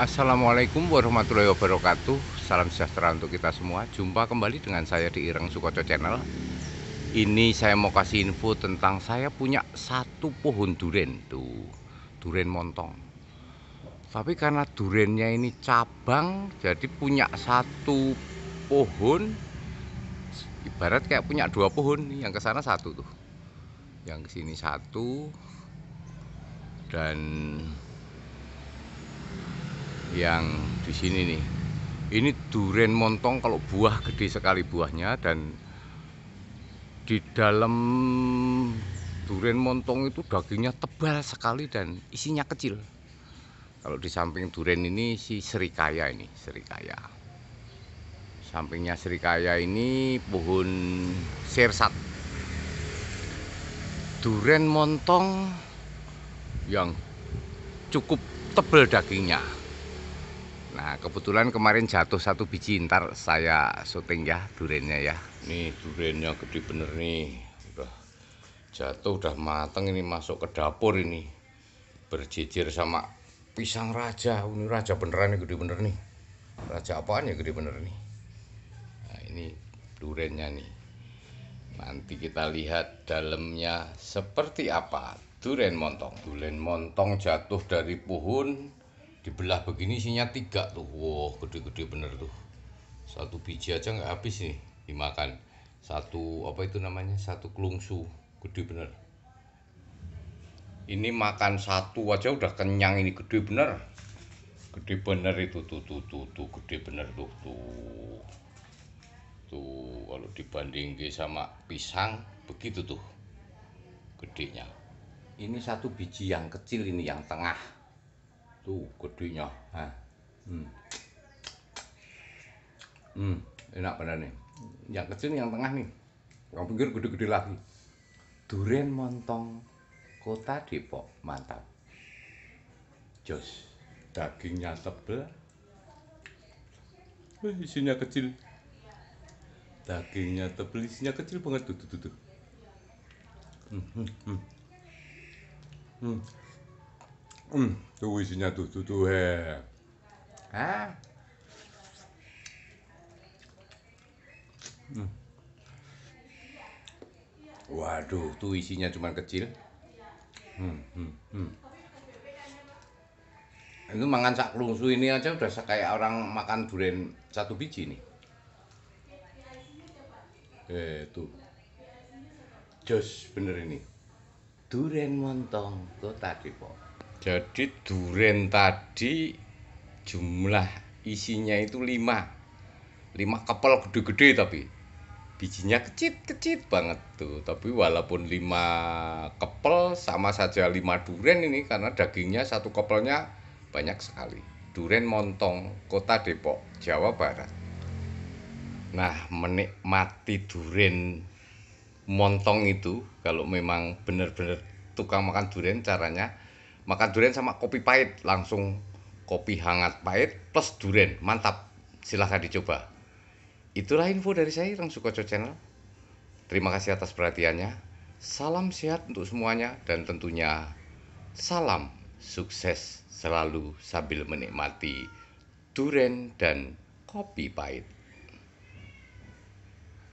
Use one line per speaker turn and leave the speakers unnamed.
Assalamualaikum warahmatullahi wabarakatuh Salam sejahtera untuk kita semua Jumpa kembali dengan saya di Ireng Sukoco Channel Ini saya mau kasih info tentang Saya punya satu pohon durian Tuh, durian montong Tapi karena duriannya ini cabang Jadi punya satu pohon Ibarat kayak punya dua pohon Yang ke sana satu tuh Yang ke sini satu Dan yang di sini nih. Ini durian montong kalau buah gede sekali buahnya dan di dalam durian montong itu dagingnya tebal sekali dan isinya kecil. Kalau di samping durian ini si serikaya ini, serikaya. Sampingnya serikaya ini pohon sersat. durian montong yang cukup tebal dagingnya. Nah kebetulan kemarin jatuh satu biji ntar saya syuting ya durennya ya. Nih durennya gede bener nih. Udah jatuh udah mateng ini masuk ke dapur ini. Berjejer sama pisang raja. Ini raja beneran nih gede bener nih. Raja apaan ya gede bener nih. Nah ini durennya nih. Nanti kita lihat dalamnya seperti apa. Duren montong. Duren montong jatuh dari pohon dibelah begini isinya tiga tuh wow gede-gede bener tuh satu biji aja nggak habis nih dimakan satu apa itu namanya satu kelungsu gede bener ini makan satu aja udah kenyang ini gede bener gede bener itu tuh tuh tuh tuh gede bener tuh tuh tuh kalau dibandingin sama pisang begitu tuh gedenya ini satu biji yang kecil ini yang tengah tuh gedenya nah. hmm. hmm enak benar nih yang kecil yang tengah nih yang pinggir gede-gede lagi Durian montong kota Depok mantap jos dagingnya tebel eh, isinya kecil dagingnya tebel isinya kecil banget tuh tuh, tuh. Hmm, hmm, hmm. Hmm. Hmm, tuh isinya tuh tuh tuh he. Ah. Hmm. Waduh, tuh isinya cuma kecil. Hmm, hmm, hmm. Itu mangan sak lungsu ini aja udah kayak orang makan durian satu biji nih. Eh, tuh. Jos bener ini. durian montong kota Depok. Jadi durian tadi jumlah isinya itu lima lima kepel gede-gede tapi bijinya kecil-kecil banget tuh. Tapi walaupun lima kepel sama saja lima durian ini karena dagingnya satu kepelnya banyak sekali. durian Montong, Kota Depok, Jawa Barat. Nah, menikmati durian Montong itu kalau memang benar-benar tukang makan durian caranya makan durian sama kopi pahit langsung kopi hangat pahit plus durian mantap silahkan dicoba itulah info dari saya langsung Sukoco Channel terima kasih atas perhatiannya salam sehat untuk semuanya dan tentunya salam sukses selalu sambil menikmati durian dan kopi pahit